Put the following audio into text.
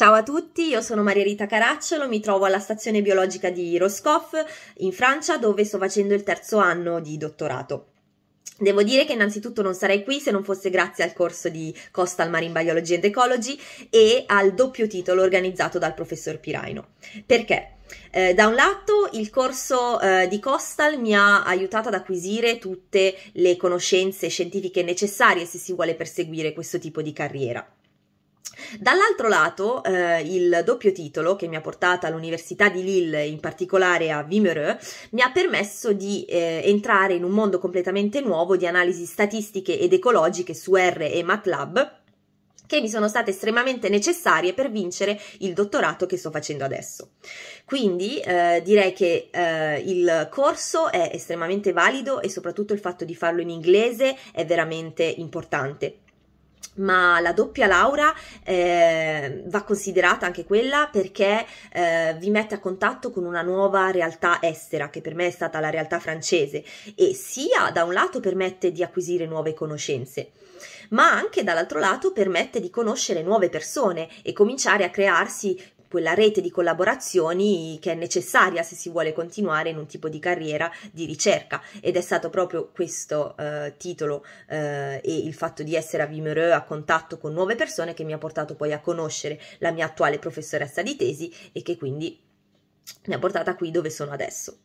Ciao a tutti, io sono Maria Rita Caracciolo, mi trovo alla stazione biologica di Roscoff in Francia dove sto facendo il terzo anno di dottorato. Devo dire che innanzitutto non sarei qui se non fosse grazie al corso di Coastal Marine Biology and Ecology e al doppio titolo organizzato dal professor Piraino. Perché? Eh, da un lato il corso eh, di Costal mi ha aiutato ad acquisire tutte le conoscenze scientifiche necessarie se si vuole perseguire questo tipo di carriera. Dall'altro lato, eh, il doppio titolo che mi ha portato all'Università di Lille, in particolare a Vimereux, mi ha permesso di eh, entrare in un mondo completamente nuovo di analisi statistiche ed ecologiche su R e MATLAB che mi sono state estremamente necessarie per vincere il dottorato che sto facendo adesso. Quindi eh, direi che eh, il corso è estremamente valido e soprattutto il fatto di farlo in inglese è veramente importante ma la doppia laurea eh, va considerata anche quella perché eh, vi mette a contatto con una nuova realtà estera che per me è stata la realtà francese e sia da un lato permette di acquisire nuove conoscenze ma anche dall'altro lato permette di conoscere nuove persone e cominciare a crearsi quella rete di collaborazioni che è necessaria se si vuole continuare in un tipo di carriera di ricerca ed è stato proprio questo eh, titolo eh, e il fatto di essere a Vimereux a contatto con nuove persone che mi ha portato poi a conoscere la mia attuale professoressa di tesi e che quindi mi ha portata qui dove sono adesso.